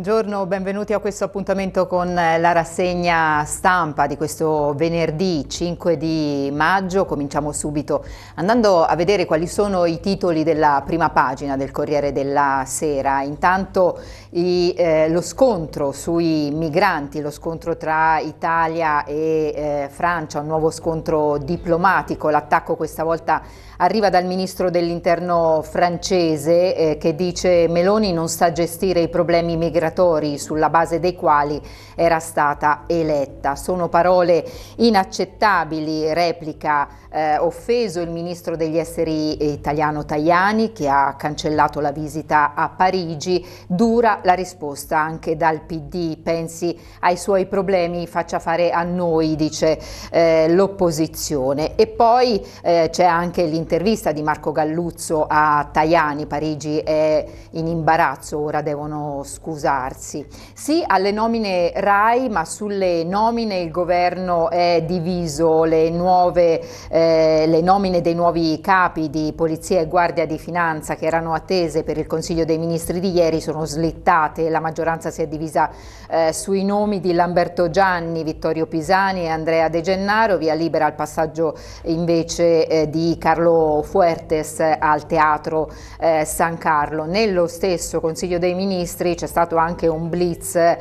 Buongiorno, benvenuti a questo appuntamento con eh, la rassegna stampa di questo venerdì 5 di maggio. Cominciamo subito andando a vedere quali sono i titoli della prima pagina del Corriere della Sera. Intanto i, eh, lo scontro sui migranti, lo scontro tra Italia e eh, Francia, un nuovo scontro diplomatico. L'attacco questa volta arriva dal ministro dell'interno francese eh, che dice Meloni non sa gestire i problemi migratori indicatori sulla base dei quali era stata eletta. Sono parole inaccettabili, replica eh, offeso il ministro degli esteri italiano Tajani che ha cancellato la visita a Parigi, dura la risposta anche dal PD, pensi ai suoi problemi, faccia fare a noi, dice eh, l'opposizione. E poi eh, c'è anche l'intervista di Marco Galluzzo a Tajani, Parigi è in imbarazzo, ora devono scusarsi. Sì alle nomine RAI, ma sulle nomine il governo è diviso, le nuove eh, eh, le nomine dei nuovi capi di Polizia e Guardia di Finanza che erano attese per il Consiglio dei Ministri di ieri sono slittate, la maggioranza si è divisa eh, sui nomi di Lamberto Gianni, Vittorio Pisani e Andrea De Gennaro, via libera al passaggio invece eh, di Carlo Fuertes al Teatro eh, San Carlo. Nello stesso Consiglio dei Ministri c'è stato anche un blitz eh,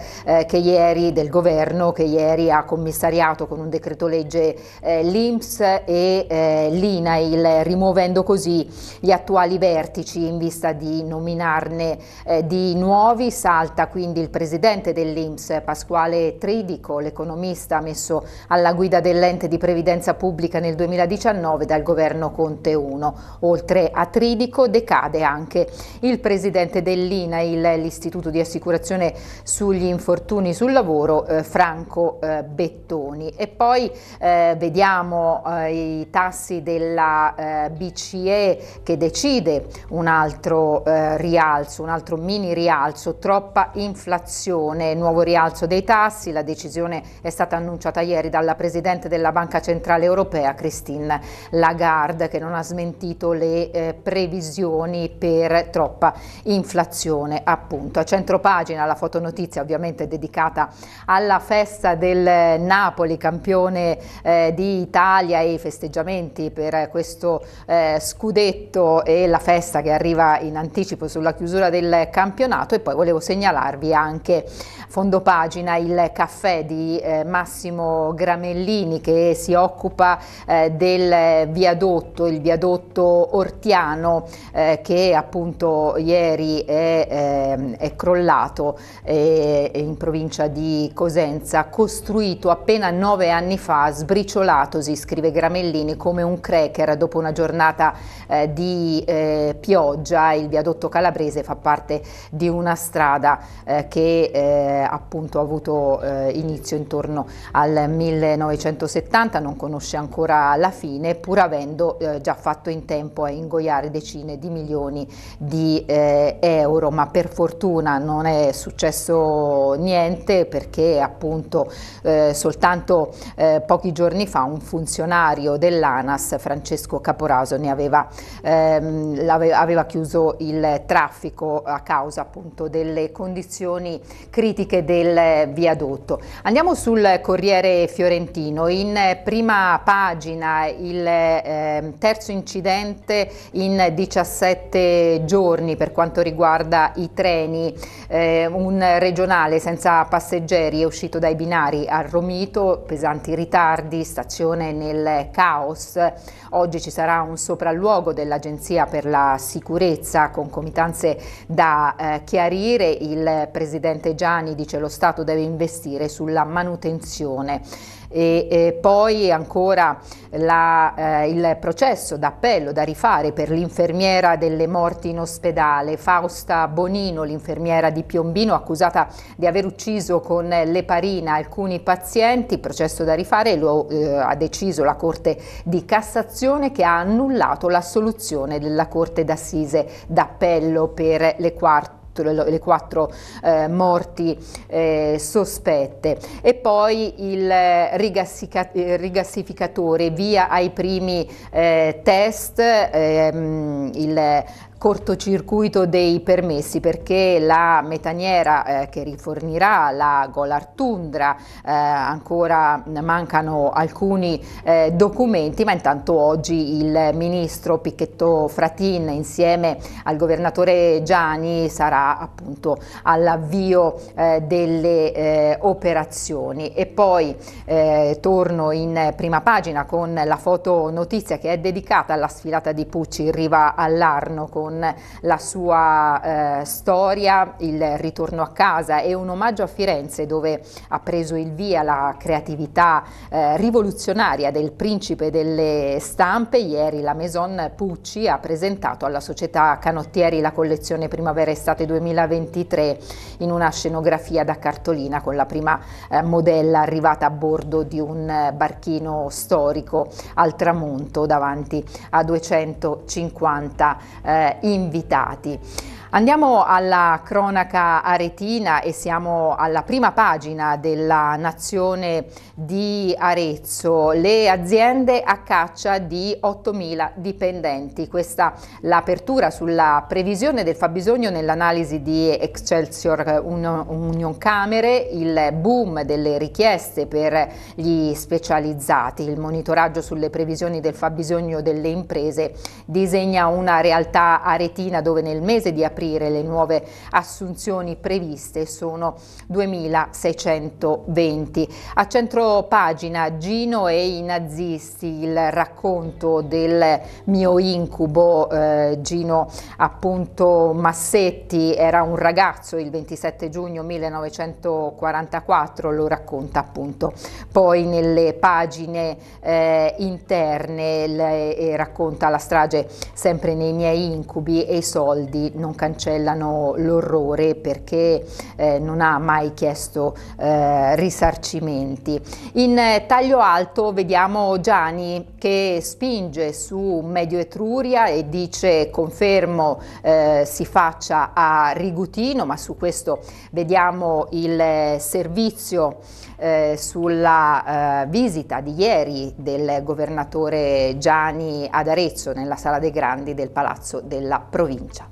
che ieri del governo che ieri ha commissariato con un decreto legge l'IMS e eh, l'INAIL, rimuovendo così gli attuali vertici in vista di nominarne eh, di nuovi. Salta quindi il presidente dell'Inps, Pasquale Tridico, l'economista messo alla guida dell'ente di previdenza pubblica nel 2019 dal governo Conte 1. Oltre a Tridico decade anche il presidente dell'INAIL, l'Istituto di Assicurazione sugli infortuni sul lavoro, eh, Franco eh, Bettoni. E poi eh, vediamo eh, i tassi della eh, BCE che decide un altro eh, rialzo, un altro mini rialzo, troppa inflazione, nuovo rialzo dei tassi, la decisione è stata annunciata ieri dalla Presidente della Banca Centrale Europea Christine Lagarde che non ha smentito le eh, previsioni per troppa inflazione appunto. A centro pagina la fotonotizia ovviamente è dedicata alla festa del Napoli campione eh, di Italia e festeggiamento festeggiamenti per eh, questo eh, scudetto e la festa che arriva in anticipo sulla chiusura del campionato e poi volevo segnalarvi anche fondo pagina il caffè di eh, Massimo Gramellini che si occupa eh, del viadotto, il viadotto ortiano eh, che appunto ieri è, ehm, è crollato eh, in provincia di Cosenza, costruito appena nove anni fa, sbriciolatosi, scrive Gramellini Pellegrini come un cracker dopo una giornata eh, di eh, pioggia. Il viadotto calabrese fa parte di una strada eh, che eh, appunto ha avuto eh, inizio intorno al 1970, non conosce ancora la fine, pur avendo eh, già fatto in tempo a ingoiare decine di milioni di euro, ma per fortuna non è successo niente perché appunto soltanto pochi giorni fa un funzionario del dell'ANAS, Francesco Caporaso, ne aveva, ehm, aveva chiuso il traffico a causa appunto delle condizioni critiche del viadotto. Andiamo sul Corriere Fiorentino, in prima pagina il eh, terzo incidente in 17 giorni per quanto riguarda i treni, eh, un regionale senza passeggeri è uscito dai binari a Romito, pesanti ritardi, stazione nel caos caos. Oggi ci sarà un sopralluogo dell'Agenzia per la sicurezza con comitanze da eh, chiarire. Il presidente Gianni dice che lo Stato deve investire sulla manutenzione e, e poi ancora la, eh, il processo d'appello da rifare per l'infermiera delle morti in ospedale, Fausta Bonino, l'infermiera di Piombino accusata di aver ucciso con l'eparina alcuni pazienti, processo da rifare lo eh, ha deciso la Corte di Cassazione che ha annullato l'assoluzione della Corte d'Assise d'appello per le quarte tutte le, le quattro eh, morti eh, sospette. E poi il eh, eh, rigassificatore via ai primi eh, test, ehm, il cortocircuito dei permessi perché la metaniera eh, che rifornirà la Golartundra eh, ancora mancano alcuni eh, documenti ma intanto oggi il ministro Picchetto Fratin insieme al governatore Gianni sarà appunto all'avvio eh, delle eh, operazioni e poi eh, torno in prima pagina con la fotonotizia che è dedicata alla sfilata di Pucci in riva all'Arno con con la sua eh, storia, il ritorno a casa e un omaggio a Firenze dove ha preso il via la creatività eh, rivoluzionaria del principe delle stampe. Ieri la Maison Pucci ha presentato alla società Canottieri la collezione Primavera-Estate 2023 in una scenografia da cartolina con la prima eh, modella arrivata a bordo di un eh, barchino storico al tramonto davanti a 250 eh, invitati. Andiamo alla cronaca aretina e siamo alla prima pagina della nazione di Arezzo. Le aziende a caccia di 8.000 dipendenti. Questa l'apertura sulla previsione del fabbisogno nell'analisi di Excelsior Union Camere, il boom delle richieste per gli specializzati, il monitoraggio sulle previsioni del fabbisogno delle imprese disegna una realtà aretina dove nel mese di aprile riaprire. Le nuove assunzioni previste sono 2620. A centro pagina Gino e i nazisti, il racconto del mio incubo. Eh, Gino appunto Massetti era un ragazzo il 27 giugno 1944, lo racconta appunto. Poi nelle pagine eh, interne le, racconta la strage sempre nei miei incubi e i soldi non cadono cancellano l'orrore perché eh, non ha mai chiesto eh, risarcimenti. In eh, taglio alto vediamo Gianni che spinge su Medio Etruria e dice confermo eh, si faccia a Rigutino, ma su questo vediamo il eh, servizio eh, sulla eh, visita di ieri del governatore Gianni ad Arezzo nella Sala dei Grandi del Palazzo della Provincia.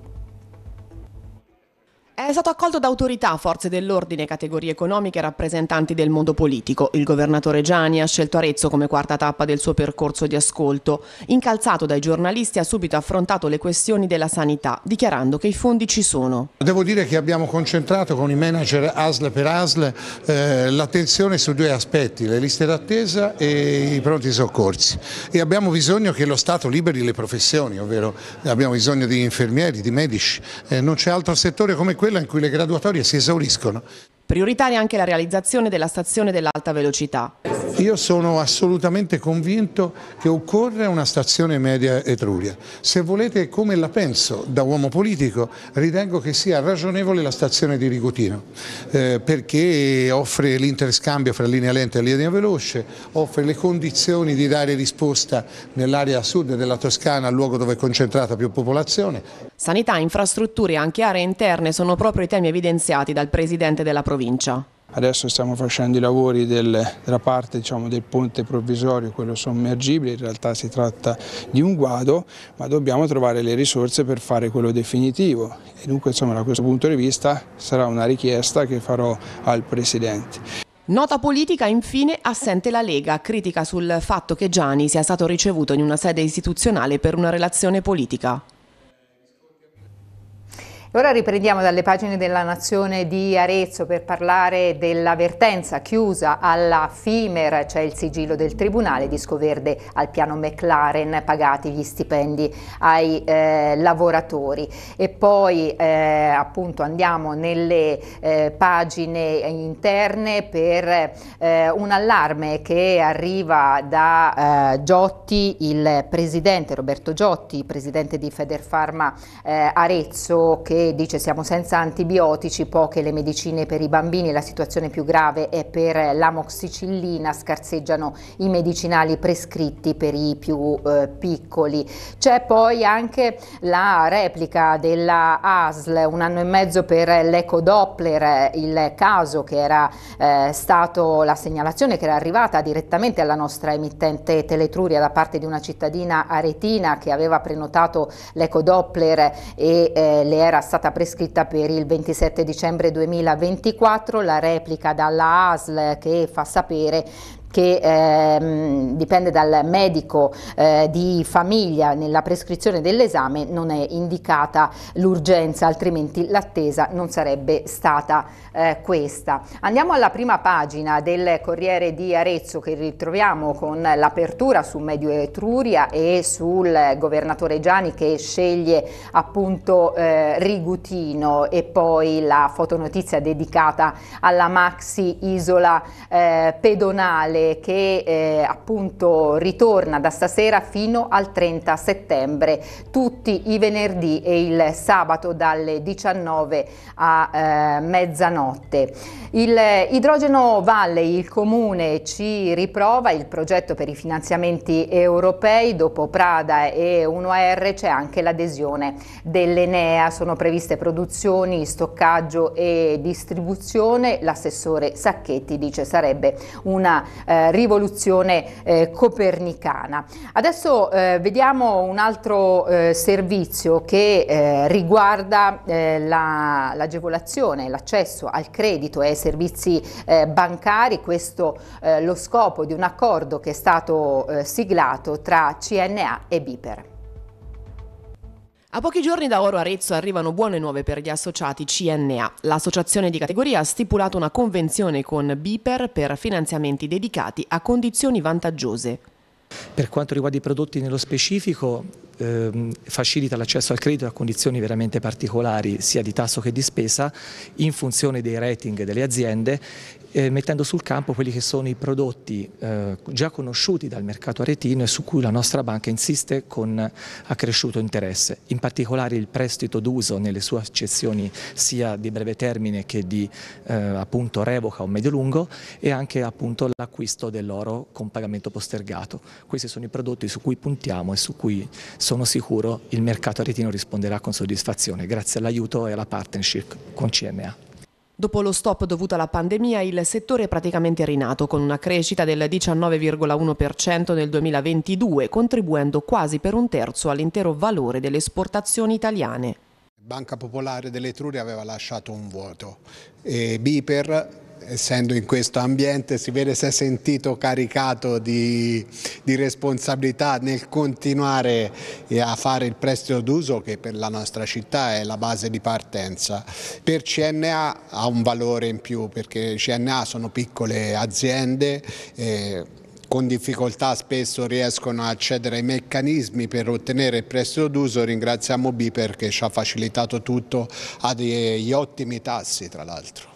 È stato accolto da autorità, forze dell'ordine, categorie economiche e rappresentanti del mondo politico. Il governatore Gianni ha scelto Arezzo come quarta tappa del suo percorso di ascolto. Incalzato dai giornalisti ha subito affrontato le questioni della sanità, dichiarando che i fondi ci sono. Devo dire che abbiamo concentrato con i manager ASL per ASL eh, l'attenzione su due aspetti, le liste d'attesa e i pronti soccorsi. E abbiamo bisogno che lo Stato liberi le professioni, ovvero abbiamo bisogno di infermieri, di medici. Eh, non c'è altro settore come questo quella in cui le graduatorie si esauriscono. Prioritaria anche la realizzazione della stazione dell'alta velocità. Io sono assolutamente convinto che occorre una stazione media Etruria. Se volete, come la penso da uomo politico, ritengo che sia ragionevole la stazione di Rigutino, eh, perché offre l'interscambio fra linea lenta e linea veloce, offre le condizioni di dare risposta nell'area sud della Toscana, al luogo dove è concentrata più popolazione. Sanità, infrastrutture e anche aree interne sono proprio i temi evidenziati dal Presidente della provincia. Adesso stiamo facendo i lavori del, della parte diciamo, del ponte provvisorio, quello sommergibile, in realtà si tratta di un guado, ma dobbiamo trovare le risorse per fare quello definitivo. E dunque insomma, da questo punto di vista sarà una richiesta che farò al Presidente. Nota politica infine assente la Lega, critica sul fatto che Gianni sia stato ricevuto in una sede istituzionale per una relazione politica. Ora riprendiamo dalle pagine della Nazione di Arezzo per parlare dell'avvertenza chiusa alla FIMER, cioè il sigillo del Tribunale Disco Verde al piano McLaren, pagati gli stipendi ai eh, lavoratori. E poi eh, appunto andiamo nelle eh, pagine interne per eh, un allarme che arriva da eh, Giotti, il presidente Roberto Giotti, presidente di Federfarma eh, Arezzo, che dice siamo senza antibiotici, poche le medicine per i bambini, la situazione più grave è per l'amoxicillina, scarseggiano i medicinali prescritti per i più eh, piccoli. C'è poi anche la replica della ASL, un anno e mezzo per l'eco Doppler, il caso che era eh, stato la segnalazione che era arrivata direttamente alla nostra emittente Teletruria da parte di una cittadina aretina che aveva prenotato l'eco Doppler e eh, le era stata stata prescritta per il 27 dicembre 2024, la replica dalla ASL che fa sapere che ehm, dipende dal medico eh, di famiglia nella prescrizione dell'esame non è indicata l'urgenza, altrimenti l'attesa non sarebbe stata eh, questa. Andiamo alla prima pagina del Corriere di Arezzo che ritroviamo con l'apertura su Medio Etruria e sul governatore Gianni che sceglie appunto eh, Rigutino e poi la fotonotizia dedicata alla maxi isola eh, pedonale che eh, appunto ritorna da stasera fino al 30 settembre, tutti i venerdì e il sabato dalle 19 a eh, mezzanotte. Il eh, Idrogeno Valley, il comune ci riprova il progetto per i finanziamenti europei, dopo Prada e 1AR c'è anche l'adesione dell'Enea, sono previste produzioni, stoccaggio e distribuzione, l'assessore Sacchetti dice sarebbe una eh, eh, rivoluzione eh, copernicana. Adesso eh, vediamo un altro eh, servizio che eh, riguarda eh, l'agevolazione, la, l'accesso al credito e ai servizi bancari, questo è lo scopo di un accordo che è stato siglato tra CNA e Biper. A pochi giorni da Oro Arezzo arrivano buone nuove per gli associati CNA. L'associazione di categoria ha stipulato una convenzione con Biper per finanziamenti dedicati a condizioni vantaggiose. Per quanto riguarda i prodotti nello specifico, Ehm, facilita l'accesso al credito a condizioni veramente particolari sia di tasso che di spesa in funzione dei rating delle aziende eh, mettendo sul campo quelli che sono i prodotti eh, già conosciuti dal mercato aretino e su cui la nostra banca insiste con accresciuto interesse, in particolare il prestito d'uso nelle sue accezioni sia di breve termine che di eh, appunto revoca o medio-lungo e anche l'acquisto dell'oro con pagamento postergato. Questi sono i prodotti su cui puntiamo e su cui sono sicuro il mercato aretino risponderà con soddisfazione grazie all'aiuto e alla partnership con CNA. Dopo lo stop dovuto alla pandemia, il settore è praticamente rinato, con una crescita del 19,1% nel 2022, contribuendo quasi per un terzo all'intero valore delle esportazioni italiane. Banca Popolare dell'Etruria aveva lasciato un vuoto e Biper essendo in questo ambiente si vede se è sentito caricato di, di responsabilità nel continuare eh, a fare il prestito d'uso che per la nostra città è la base di partenza. Per CNA ha un valore in più perché CNA sono piccole aziende eh, con difficoltà spesso riescono a accedere ai meccanismi per ottenere il prestito d'uso, ringraziamo Biper che ci ha facilitato tutto a degli ottimi tassi tra l'altro.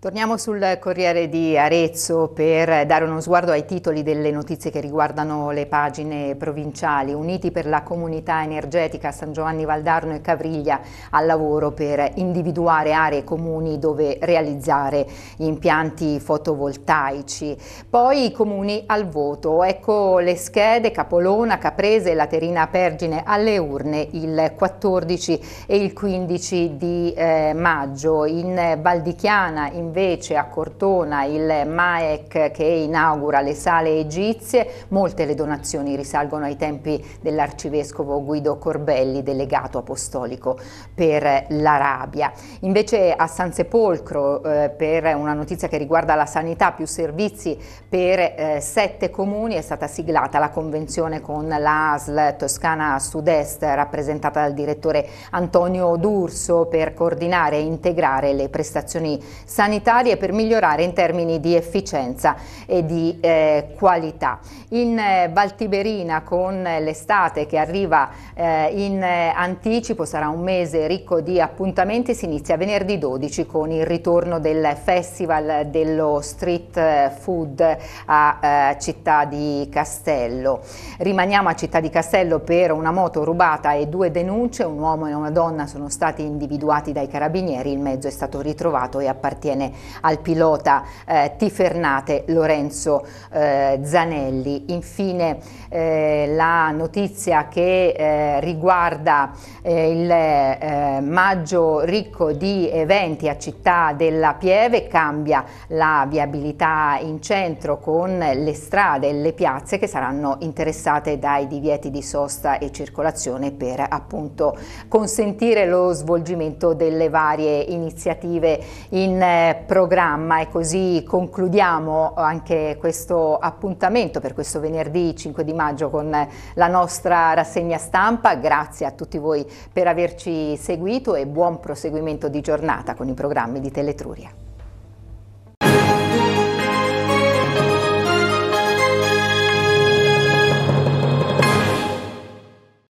Torniamo sul Corriere di Arezzo per dare uno sguardo ai titoli delle notizie che riguardano le pagine provinciali. Uniti per la comunità energetica San Giovanni Valdarno e Cavriglia al lavoro per individuare aree comuni dove realizzare impianti fotovoltaici. Poi i comuni al voto. Ecco le schede Capolona, Caprese e Laterina Pergine alle urne il 14 e il 15 di eh, maggio. In eh, Valdichiana, in invece a Cortona il MAEC che inaugura le sale egizie, molte le donazioni risalgono ai tempi dell'arcivescovo Guido Corbelli, delegato apostolico per l'Arabia. Invece a San Sepolcro, eh, per una notizia che riguarda la sanità, più servizi per eh, sette comuni, è stata siglata la convenzione con l'ASL Toscana Sud-Est, rappresentata dal direttore Antonio D'Urso, per coordinare e integrare le prestazioni sanitarie sanitarie per migliorare in termini di efficienza e di eh, qualità. In eh, Valtiberina con l'estate che arriva eh, in eh, anticipo sarà un mese ricco di appuntamenti, si inizia venerdì 12 con il ritorno del Festival dello Street eh, Food a eh, Città di Castello. Rimaniamo a Città di Castello per una moto rubata e due denunce, un uomo e una donna sono stati individuati dai carabinieri, il mezzo è stato ritrovato e appartiene al pilota eh, Tifernate Lorenzo eh, Zanelli. Infine eh, la notizia che eh, riguarda eh, il eh, maggio ricco di eventi a Città della Pieve cambia la viabilità in centro con le strade e le piazze che saranno interessate dai divieti di sosta e circolazione per appunto consentire lo svolgimento delle varie iniziative in programma e così concludiamo anche questo appuntamento per questo venerdì 5 di maggio con la nostra rassegna stampa. Grazie a tutti voi per averci seguito e buon proseguimento di giornata con i programmi di Teletruria.